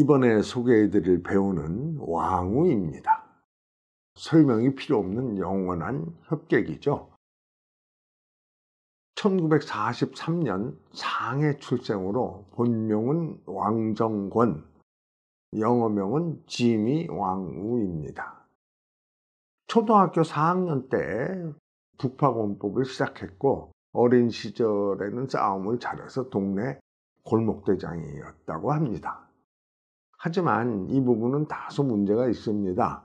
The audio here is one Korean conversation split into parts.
이번에 소개해드릴 배우는 왕우입니다. 설명이 필요 없는 영원한 협객이죠. 1943년 상해 출생으로 본명은 왕정권, 영어명은 지미 왕우입니다. 초등학교 4학년 때 북파공법을 시작했고 어린 시절에는 싸움을 잘해서 동네 골목대장이었다고 합니다. 하지만 이 부분은 다소 문제가 있습니다.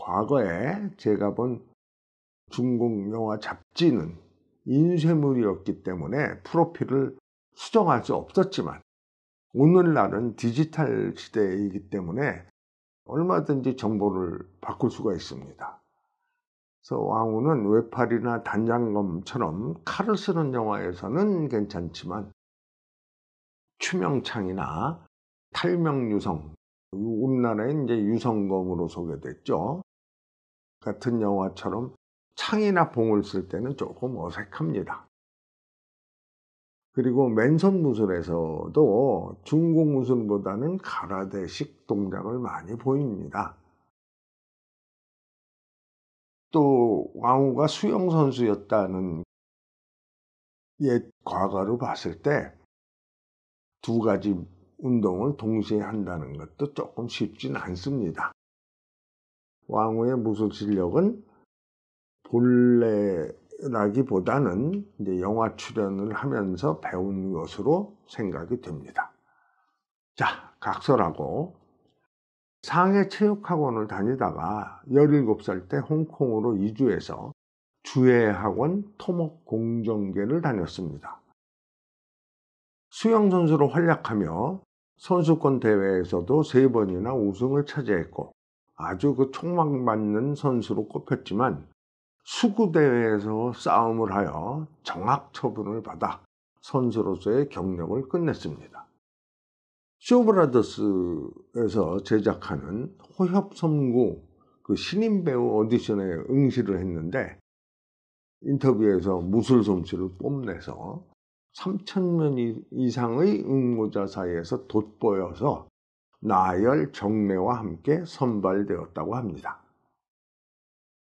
과거에 제가 본 중국 영화 잡지는 인쇄물이었기 때문에 프로필을 수정할 수 없었지만 오늘날은 디지털 시대이기 때문에 얼마든지 정보를 바꿀 수가 있습니다. 그래서 왕후는 외팔이나 단장검처럼 칼을 쓰는 영화에서는 괜찮지만 추명창이나 탈명유성 음란의 이제 유성검으로 소개됐죠. 같은 영화처럼 창이나 봉을 쓸 때는 조금 어색합니다. 그리고 맨손 무술에서도 중국 무술보다는 가라데식 동작을 많이 보입니다. 또 왕후가 수영 선수였다는 옛 과거로 봤을 때 두 가지 운동을 동시에 한다는 것도 조금 쉽진 않습니다. 왕후의 무술 실력은 본래라기보다는 이제 영화 출연을 하면서 배운 것으로 생각이 됩니다. 자, 각설하고 상해 체육학원을 다니다가 17살 때 홍콩으로 이주해서 주예학원 토목공정계를 다녔습니다. 수영선수로 활약하며 선수권 대회에서도 세 번이나 우승을 차지했고 아주 그 촉망받는 선수로 꼽혔지만 수구 대회에서 싸움을 하여 정학 처분을 받아 선수로서의 경력을 끝냈습니다. 쇼브라더스에서 제작하는 호협선구 그 신인 배우 오디션에 응시를 했는데 인터뷰에서 무술 솜씨를 뽐내서 3천 명 이상의 응모자 사이에서 돋보여서 나열 정례와 함께 선발되었다고 합니다.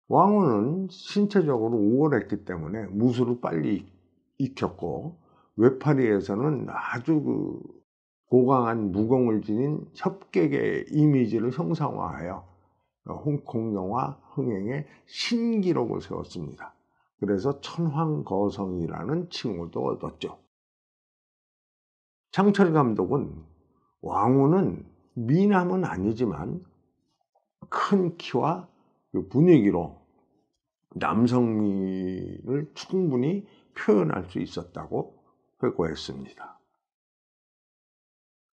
왕후는 신체적으로 우월했기 때문에 무술을 빨리 익혔고 외파리에서는 아주 그 고강한 무공을 지닌 협객의 이미지를 형상화하여 홍콩 영화 흥행에 신기록을 세웠습니다. 그래서 천황거성이라는 칭호도 얻었죠. 창철 감독은 왕우는 미남은 아니지만 큰 키와 그 분위기로 남성미를 충분히 표현할 수 있었다고 회고했습니다.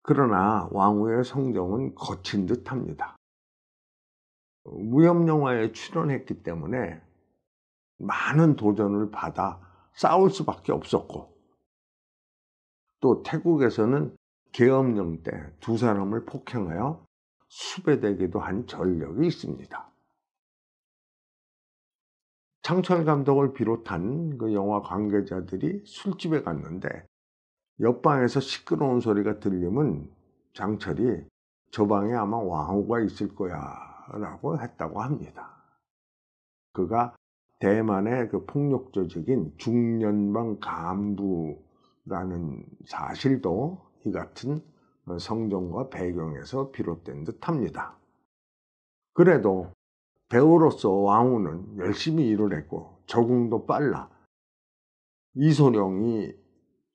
그러나 왕후의 성정은 거친 듯합니다. 무협 영화에 출연했기 때문에 많은 도전을 받아 싸울 수밖에 없었고 또 태국에서는 계엄령 때 두 사람을 폭행하여 수배되기도 한 전력이 있습니다. 창철 감독을 비롯한 그 영화 관계자들이 술집에 갔는데 옆방에서 시끄러운 소리가 들리면 장철이 저 방에 아마 왕후가 있을 거야 라고 했다고 합니다. 그가 대만의 그 폭력 조직인 중년방 간부 라는 사실도 이 같은 성정과 배경에서 비롯된 듯 합니다. 그래도 배우로서 왕후는 열심히 일을 했고 적응도 빨라 이소룡이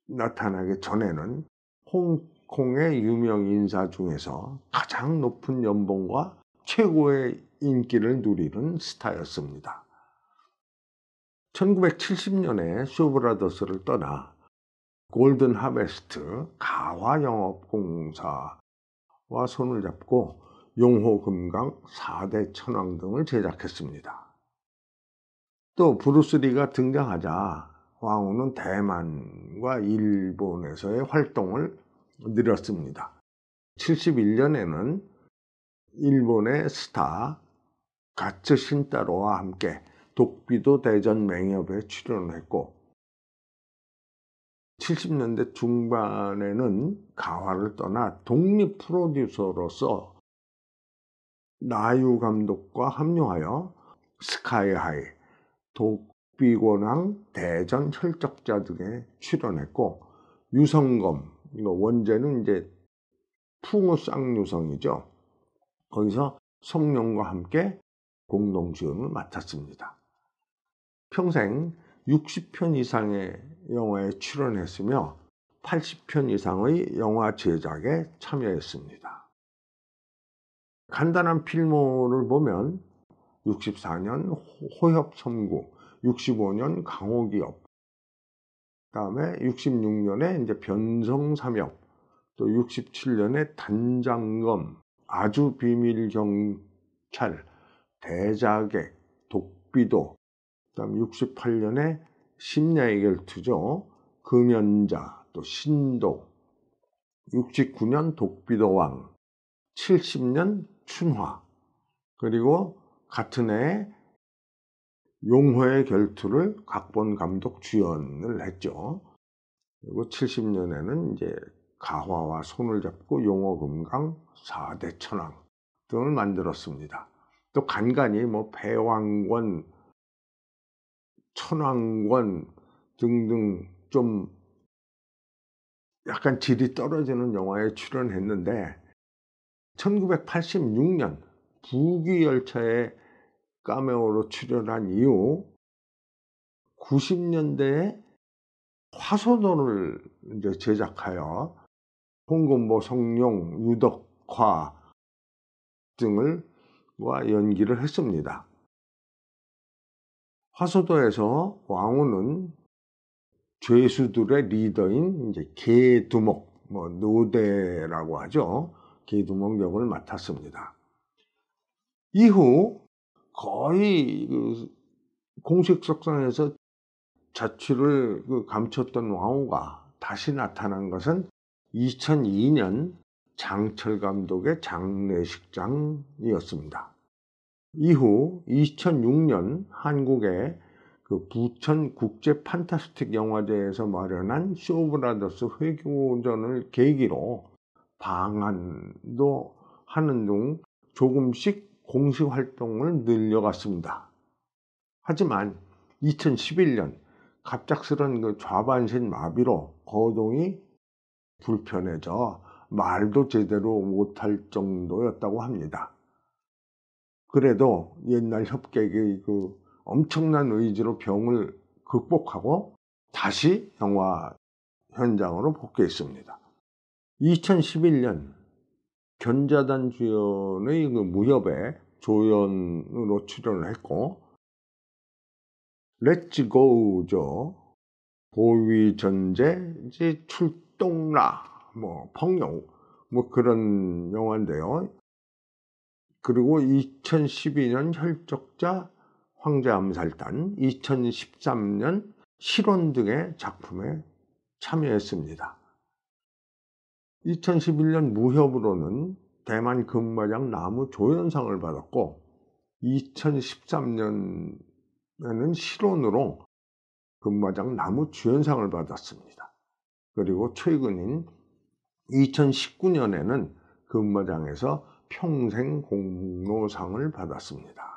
나타나기 전에는 홍콩의 유명 인사 중에서 가장 높은 연봉과 최고의 인기를 누리는 스타였습니다. 1970년에 쇼브라더스를 떠나 골든 하베스트 가화영업공사와 손을 잡고 용호금강 4대 천왕 등을 제작했습니다. 또 브루스리가 등장하자 왕후는 대만과 일본에서의 활동을 늘었습니다. 71년에는 일본의 스타 가츠 신타로와 함께 독비도 대전 맹협에 출연했고 70년대 중반에는 가화를 떠나 독립 프로듀서로서 나유 감독과 합류하여 스카이하이, 독비고랑 대전 철적자 등에 출연했고 유성검, 이거 원제는 이제 풍우 쌍유성이죠. 거기서 성룡과 함께 공동주연을 맡았습니다. 평생 60편 이상의 영화에 출연했으며 80편 이상의 영화 제작에 참여했습니다. 간단한 필모를 보면 64년 호협섬구, 65년 강호기업, 다음에 66년에 이제 변성삼엽, 또 67년에 단장검, 아주비밀경찰, 대자객, 독비도, 다음 68년에 심야의 결투죠. 금연자 또 신도 69년 독비도왕 70년 춘화 그리고 같은 해에 용호의 결투를 각본 감독 주연을 했죠. 그리고 70년에는 이제 가화와 손을 잡고 용호금강 4대 천왕 등을 만들었습니다. 또 간간히 뭐 배왕권 천왕관 등등 좀 약간 질이 떨어지는 영화에 출연했는데 1986년 부귀열차에 까메오로 출연한 이후 90년대에 화소돈을 이제 제작하여 홍금보, 성룡, 유덕화 등을 연기를 했습니다. 화소도에서 왕후는 죄수들의 리더인 이제 개두목, 뭐 노대라고 하죠. 개두목 역을 맡았습니다. 이후 거의 그 공식 석상에서 자취를 그 감췄던 왕후가 다시 나타난 것은 2002년 장철 감독의 장례식장이었습니다. 이후 2006년 한국의 그 부천 국제 판타스틱 영화제에서 마련한 쇼브라더스 회교전을 계기로 방한도 하는 등 조금씩 공식 활동을 늘려갔습니다. 하지만 2011년 갑작스런 그 좌반신 마비로 거동이 불편해져 말도 제대로 못할 정도였다고 합니다. 그래도 옛날 협객의 그 엄청난 의지로 병을 극복하고 다시 영화 현장으로 복귀했습니다. 2011년 견자단 주연의 그 무협에 조연으로 출연을 했고 렛츠고우죠. 보위전제, 출동라, 뭐 펑용 뭐 그런 영화인데요. 그리고 2012년 혈적자 황제 암살단, 2013년 실온 등의 작품에 참여했습니다. 2011년 무협으로는 대만 금마장 나무 조연상을 받았고 2013년에는 실온으로 금마장 나무 주연상을 받았습니다. 그리고 최근인 2019년에는 금마장에서 평생 공로상을 받았습니다.